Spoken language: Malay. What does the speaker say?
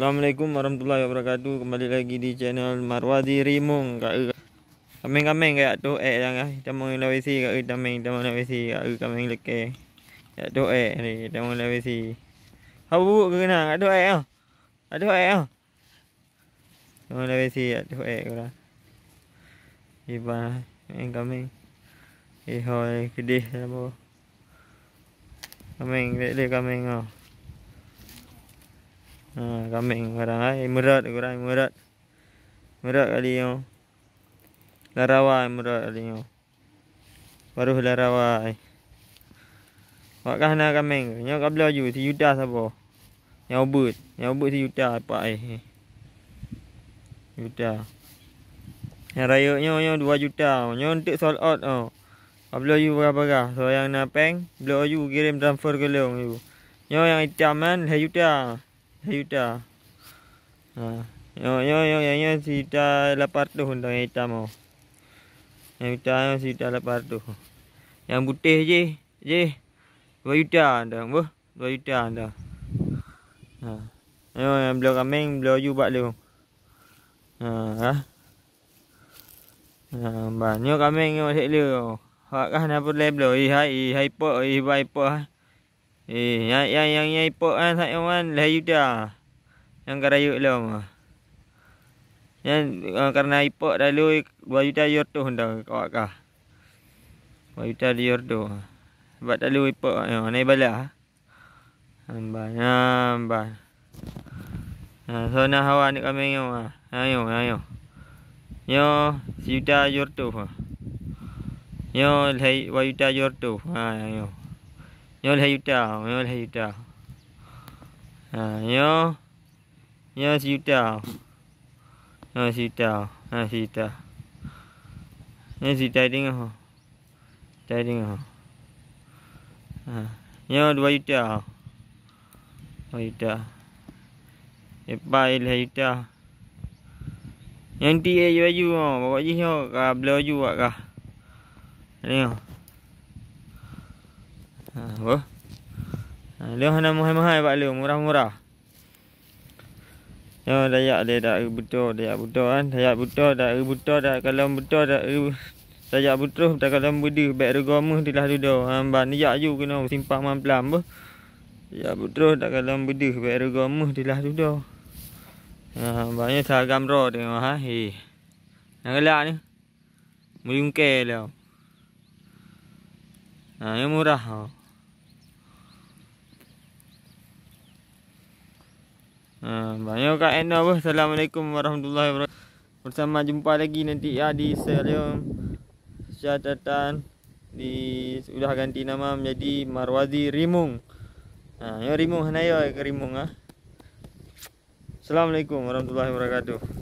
Assalamualaikum warahmatullahi wabarakatuh. Kembali lagi di channel Marwadi Rimung. Kaming-kaming kayak tu eh yang ah kita tamang lewesi kak kita eh tamang tamang lewesi kak eh kaming leke. Ya tu eh ni kita tamang lewesi. Habu kena ado eh ah. Ado eh ah. Tamang lewesi ya tu eh kura. Iba yang kaming. Eh hoi kedih lah bo. Kaming lele kaming ah. Ha, kambing kadang eh. Emerald korang. Emerald. Emerald kali yang. Larawa emerald kali yang. Baru larawa eh. Buat kahana kambing ke? Yang kabla je. Si Yuta siapa? Yang obut. Yang obut si Yuta. Pak eh. Yuta. Yang raya ni yang 2 juta. Yang untuk sold out tau. Oh. Kabla you berapa So yang nak peng. Belok you kirim transfer ke leong you. Yang yang hitam kan. Lah juta. Sayuta. Ha. Yo yo yo yo yo sita lapar tu hundang yang hitam oh. Yang hitam yang sita lapar tu. Yang putih je. Je. Dua juta hundang. Buh. Dua juta hundang. Ha. Yo yang belah kamen belah ju bak lu. Ha. Ha. Ha. Banyak kamen yang masih lu. Hak kan apa lep lu. Ih hai. hai pok. hai pok. Ha. Eh, yang yang yang yang ipok kan sat lah yang wan lah yuda. Yang garayuk lo Yang uh, eh, karena ipok dalu dua yuda yordo hendak kawak kah. Dua yuda di yordo. Sebab dalu ipok eh, ah. yang naik balak. Amba, amba. Ha, so nak hawa ni kami ah. yang mah. Ayo, ayo. Yo, si yuda yordo. Ah. Yo, lah yuda yordo. Ha, ayo. Ha, Yo leh yuta, yo leh yuta. Ha, yo. Yo si yuta. Yo si yuta, ha si yuta. Ni si tiding ah. Tiding ah. Ha, yo dua yuta. Dua yuta. Epa leh yuta. Yang ti ayu ayu ah, bawa je hok ka blow ju ah ka. Ni ah. Ha, apa? Ha, dia mahal-mahal Pak Leo, murah-murah. Yo daya, dia dah buto, daya buto kan. daya buto dah buto dah kalau buto dah daya buto dah kalau budi baik regama dilah dudo. Ha, ban dayak ju kena simpang mamplam apa. Dayak buto dah kalau budi baik regama dilah dudo. Ha, banyak sagam ro tengok ha. Hei. Nak gelak ni. Mulung ke lah. Ha, yang murah. Oh. Ha, banyak kak Enno pun Assalamualaikum warahmatullahi wabarakatuh Bersama jumpa lagi nanti ya di Serium Syatatan di sudah ganti nama menjadi Marwazi Rimung. Ha, Rimung hanaya ke Rimung ha? Assalamualaikum warahmatullahi wabarakatuh.